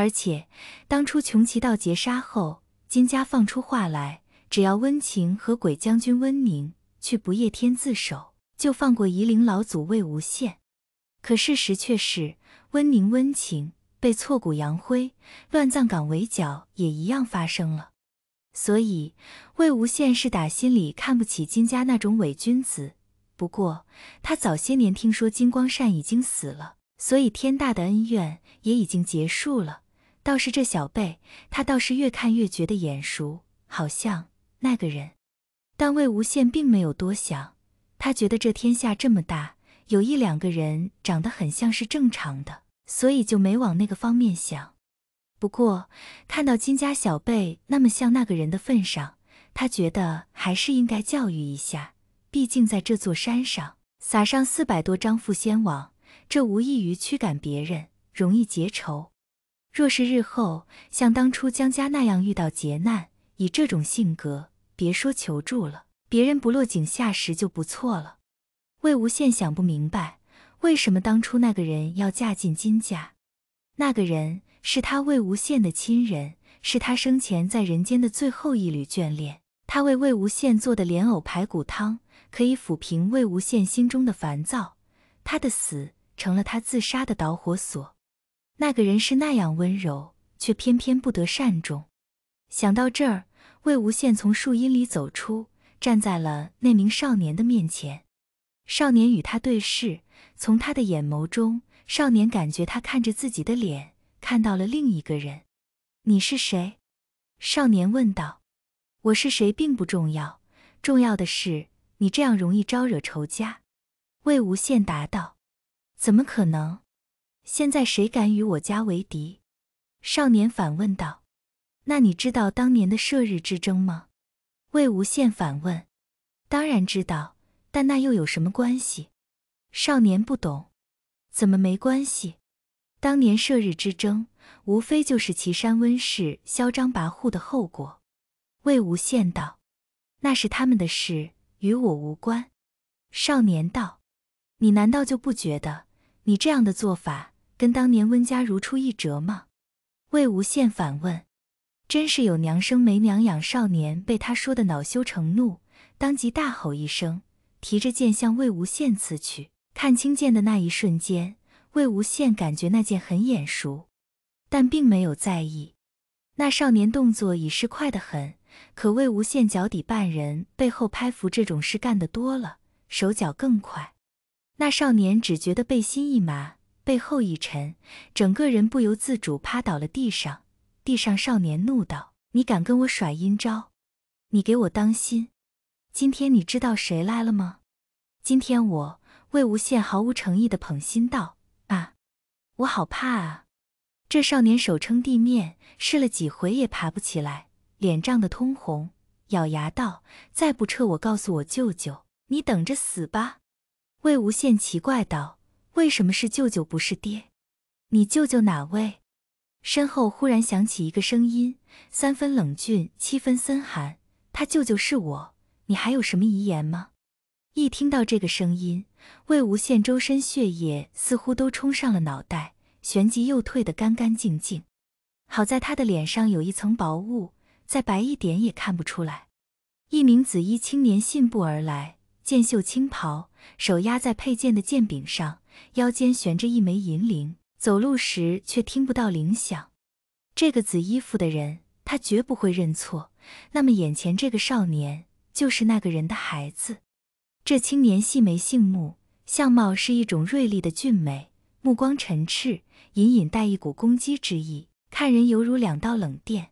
而且当初穷奇道劫杀后，金家放出话来，只要温情和鬼将军温宁去不夜天自首，就放过夷陵老祖魏无羡。可事实却是，温宁、温情被挫骨扬灰，乱葬岗围剿也一样发生了。所以魏无羡是打心里看不起金家那种伪君子。不过他早些年听说金光善已经死了，所以天大的恩怨也已经结束了。倒是这小贝，他倒是越看越觉得眼熟，好像那个人。但魏无羡并没有多想，他觉得这天下这么大，有一两个人长得很像是正常的，所以就没往那个方面想。不过看到金家小贝那么像那个人的份上，他觉得还是应该教育一下。毕竟在这座山上撒上四百多张缚仙网，这无异于驱赶别人，容易结仇。若是日后像当初江家那样遇到劫难，以这种性格，别说求助了，别人不落井下石就不错了。魏无羡想不明白，为什么当初那个人要嫁进金家？那个人是他魏无羡的亲人，是他生前在人间的最后一缕眷恋。他为魏无羡做的莲藕排骨汤，可以抚平魏无羡心中的烦躁。他的死成了他自杀的导火索。那个人是那样温柔，却偏偏不得善终。想到这儿，魏无羡从树荫里走出，站在了那名少年的面前。少年与他对视，从他的眼眸中，少年感觉他看着自己的脸，看到了另一个人。“你是谁？”少年问道。“我是谁并不重要，重要的是你这样容易招惹仇家。”魏无羡答道。“怎么可能？”现在谁敢与我家为敌？少年反问道。那你知道当年的射日之争吗？魏无羡反问。当然知道，但那又有什么关系？少年不懂。怎么没关系？当年射日之争，无非就是岐山温氏嚣张跋扈的后果。魏无羡道。那是他们的事，与我无关。少年道。你难道就不觉得你这样的做法？跟当年温家如出一辙吗？魏无羡反问。真是有娘生没娘养，少年被他说的恼羞成怒，当即大吼一声，提着剑向魏无羡刺去。看清剑的那一瞬间，魏无羡感觉那剑很眼熟，但并没有在意。那少年动作已是快得很，可魏无羡脚底绊人，背后拍扶这种事干得多了，手脚更快。那少年只觉得背心一麻。背后一沉，整个人不由自主趴倒了地上。地上少年怒道：“你敢跟我耍阴招？你给我当心！今天你知道谁来了吗？”今天我，魏无羡毫无诚意的捧心道：“啊，我好怕啊！”这少年手撑地面，试了几回也爬不起来，脸涨得通红，咬牙道：“再不撤，我告诉我舅舅，你等着死吧！”魏无羡奇怪道。为什么是舅舅不是爹？你舅舅哪位？身后忽然响起一个声音，三分冷峻，七分森寒。他舅舅是我。你还有什么遗言吗？一听到这个声音，魏无羡周身血液似乎都冲上了脑袋，旋即又退得干干净净。好在他的脸上有一层薄雾，再白一点也看不出来。一名紫衣青年信步而来，剑袖青袍，手压在佩剑的剑柄上。腰间悬着一枚银铃，走路时却听不到铃响。这个紫衣服的人，他绝不会认错。那么，眼前这个少年，就是那个人的孩子。这青年细眉杏目，相貌是一种锐利的俊美，目光沉赤，隐隐带一股攻击之意，看人犹如两道冷电。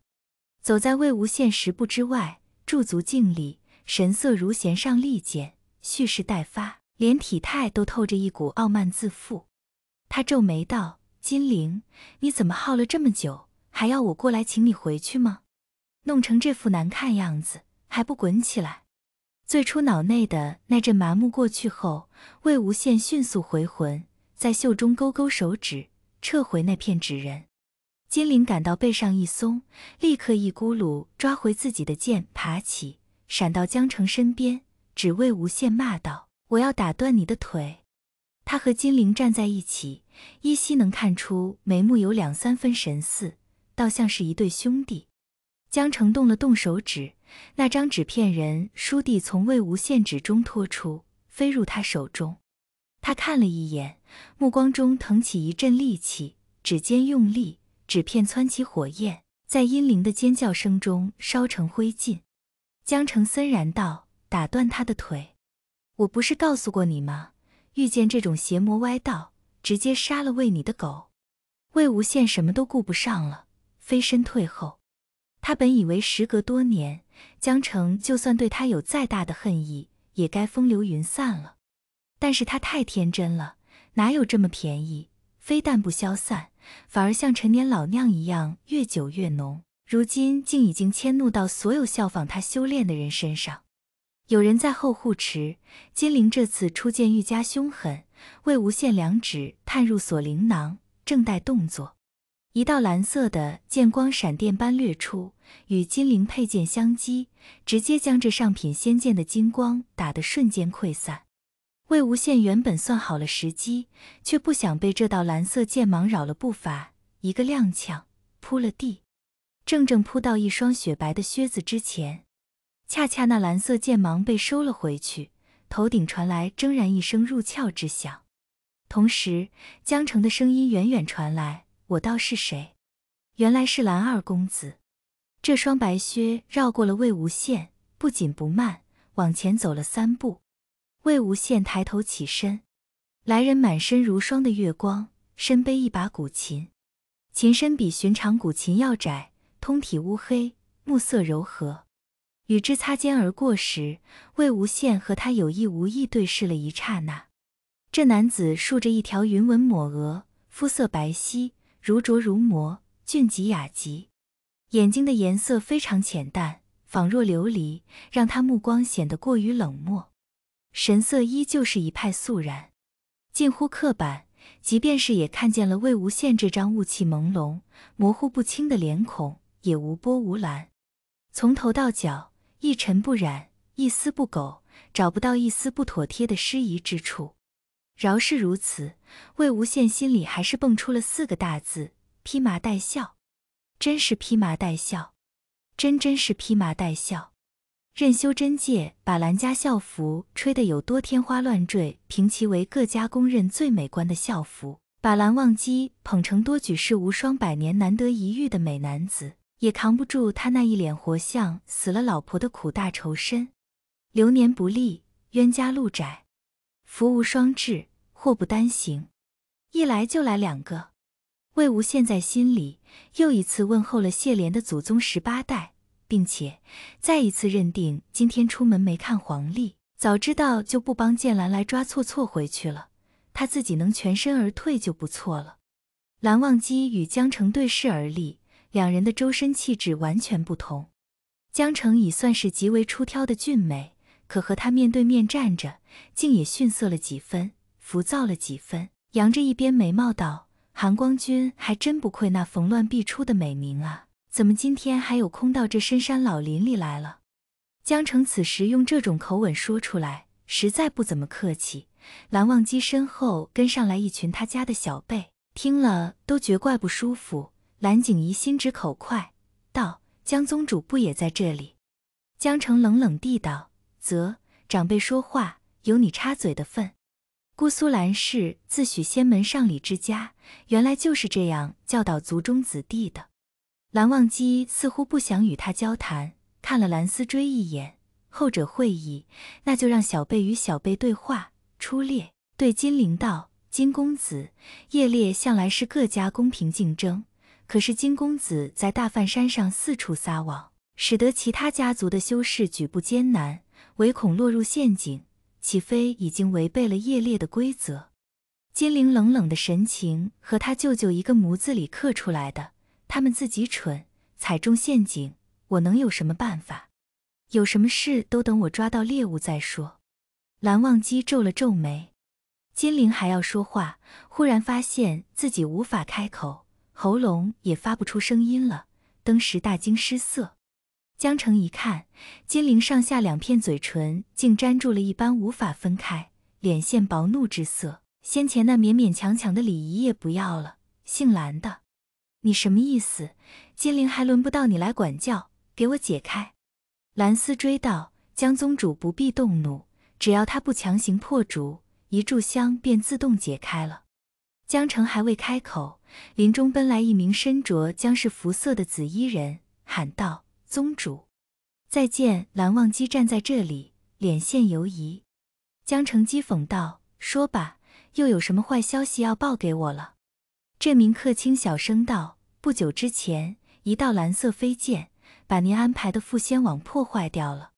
走在魏无羡十步之外，驻足静立，神色如弦上利箭，蓄势待发。连体态都透着一股傲慢自负，他皱眉道：“金玲，你怎么耗了这么久，还要我过来请你回去吗？弄成这副难看样子，还不滚起来？”最初脑内的那阵麻木过去后，魏无羡迅速回魂，在袖中勾勾手指，撤回那片纸人。金灵感到背上一松，立刻一咕噜抓回自己的剑，爬起，闪到江澄身边，指魏无羡骂道。我要打断你的腿！他和金灵站在一起，依稀能看出眉目有两三分神似，倒像是一对兄弟。江澄动了动手指，那张纸片人倏地从魏无羡纸中拖出，飞入他手中。他看了一眼，目光中腾起一阵戾气，指尖用力，纸片窜起火焰，在阴灵的尖叫声中烧成灰烬。江澄森然道：“打断他的腿。”我不是告诉过你吗？遇见这种邪魔歪道，直接杀了喂你的狗。魏无羡什么都顾不上了，飞身退后。他本以为时隔多年，江澄就算对他有再大的恨意，也该风流云散了。但是他太天真了，哪有这么便宜？非但不消散，反而像陈年老酿一样越久越浓。如今竟已经迁怒到所有效仿他修炼的人身上。有人在后护持，金陵这次出剑愈加凶狠。魏无羡两指探入锁灵囊，正待动作，一道蓝色的剑光闪电般掠出，与金陵佩剑相击，直接将这上品仙剑的金光打得瞬间溃散。魏无羡原本算好了时机，却不想被这道蓝色剑芒扰了步伐，一个踉跄扑了地，正正扑到一双雪白的靴子之前。恰恰那蓝色剑芒被收了回去，头顶传来铮然一声入鞘之响，同时江城的声音远远传来：“我道是谁？原来是蓝二公子。”这双白靴绕过了魏无羡，不紧不慢往前走了三步。魏无羡抬头起身，来人满身如霜的月光，身背一把古琴，琴身比寻常古琴要窄，通体乌黑，木色柔和。与之擦肩而过时，魏无羡和他有意无意对视了一刹那。这男子竖着一条云纹抹额，肤色白皙，如琢如磨，俊极雅极。眼睛的颜色非常浅淡，仿若琉璃，让他目光显得过于冷漠，神色依旧是一派肃然，近乎刻板。即便是也看见了魏无羡这张雾气朦胧、模糊不清的脸孔，也无波无澜，从头到脚。一尘不染，一丝不苟，找不到一丝不妥帖的失仪之处。饶是如此，魏无羡心里还是蹦出了四个大字：披麻戴孝。真是披麻戴孝，真真是披麻戴孝。任修真界把蓝家校服吹得有多天花乱坠，评其为各家公认最美观的校服，把蓝忘机捧成多举世无双、百年难得一遇的美男子。也扛不住他那一脸活像死了老婆的苦大仇深。流年不利，冤家路窄，福无双至，祸不单行。一来就来两个。魏无羡在心里又一次问候了谢怜的祖宗十八代，并且再一次认定今天出门没看黄历，早知道就不帮剑兰来抓错错回去了。他自己能全身而退就不错了。蓝忘机与江澄对视而立。两人的周身气质完全不同。江城已算是极为出挑的俊美，可和他面对面站着，竟也逊色了几分，浮躁了几分。扬着一边眉毛道：“韩光君还真不愧那逢乱必出的美名啊，怎么今天还有空到这深山老林里来了？”江城此时用这种口吻说出来，实在不怎么客气。蓝忘机身后跟上来一群他家的小辈，听了都觉怪不舒服。蓝景仪心直口快道：“江宗主不也在这里？”江澄冷冷地道：“则长辈说话，有你插嘴的份。”姑苏蓝氏自诩仙门上礼之家，原来就是这样教导族中子弟的。蓝忘机似乎不想与他交谈，看了蓝思追一眼，后者会意，那就让小辈与小辈对话。初烈对金陵道：“金公子，业烈向来是各家公平竞争。”可是金公子在大范山上四处撒网，使得其他家族的修士举步艰难，唯恐落入陷阱，岂非已经违背了夜猎的规则？金陵冷冷的神情和他舅舅一个模子里刻出来的。他们自己蠢，踩中陷阱，我能有什么办法？有什么事都等我抓到猎物再说。蓝忘机皱了皱眉，金陵还要说话，忽然发现自己无法开口。喉咙也发不出声音了，登时大惊失色。江澄一看，金陵上下两片嘴唇竟粘住了一般，无法分开，脸现薄怒之色。先前那勉勉强强的礼仪也不要了。姓蓝的，你什么意思？金陵还轮不到你来管教，给我解开。蓝丝追道：“江宗主不必动怒，只要他不强行破竹，一炷香便自动解开了。”江城还未开口，林中奔来一名身着江氏服色的紫衣人，喊道：“宗主，再见！”蓝忘机站在这里，脸现犹疑。江城讥讽道：“说吧，又有什么坏消息要报给我了？”这名客卿小声道：“不久之前，一道蓝色飞剑把您安排的复仙网破坏掉了。”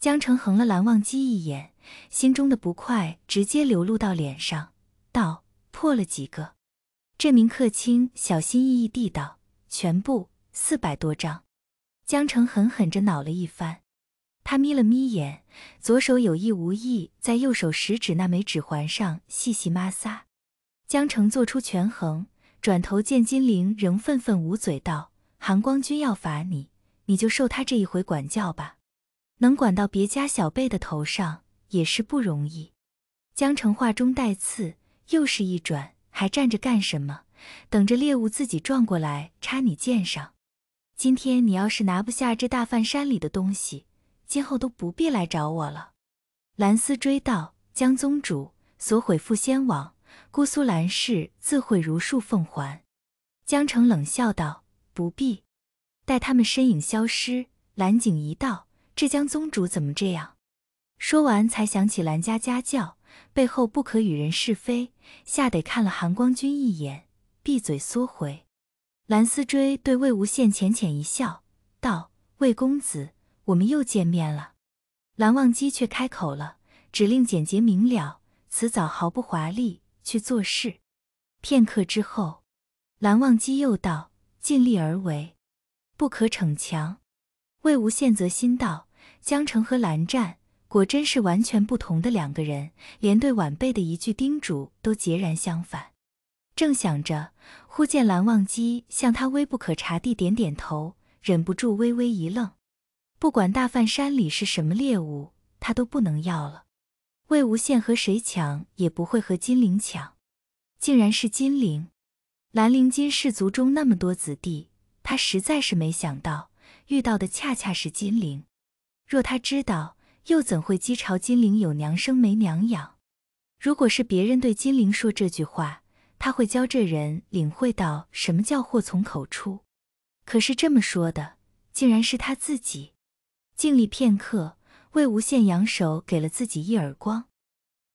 江城横了蓝忘机一眼，心中的不快直接流露到脸上，道。破了几个？这名客卿小心翼翼地道：“全部四百多张。”江城狠狠着恼了一番，他眯了眯眼，左手有意无意在右手食指那枚指环上细细摩挲。江城做出权衡，转头见金陵仍愤愤捂嘴道：“韩光君要罚你，你就受他这一回管教吧。能管到别家小辈的头上也是不容易。”江城话中带刺。又是一转，还站着干什么？等着猎物自己撞过来插你剑上。今天你要是拿不下这大梵山里的东西，今后都不必来找我了。蓝斯追道：“江宗主所毁复仙网，姑苏蓝氏自会如数奉还。”江澄冷笑道：“不必。”待他们身影消失，蓝景一道：“这江宗主怎么这样？”说完才想起蓝家家教。背后不可与人是非，吓得看了韩光君一眼，闭嘴缩回。蓝思追对魏无羡浅浅一笑，道：“魏公子，我们又见面了。”蓝忘机却开口了，指令简洁明了，辞藻毫不华丽，去做事。片刻之后，蓝忘机又道：“尽力而为，不可逞强。”魏无羡则心道：“江澄和蓝湛。”果真是完全不同的两个人，连对晚辈的一句叮嘱都截然相反。正想着，忽见蓝忘机向他微不可察地点点头，忍不住微微一愣。不管大梵山里是什么猎物，他都不能要了。魏无羡和谁抢也不会和金陵抢，竟然是金陵，蓝陵金氏族中那么多子弟，他实在是没想到，遇到的恰恰是金陵。若他知道……又怎会讥嘲金陵有娘生没娘养？如果是别人对金陵说这句话，他会教这人领会到什么叫祸从口出。可是这么说的，竟然是他自己。静立片刻，魏无羡扬手给了自己一耳光。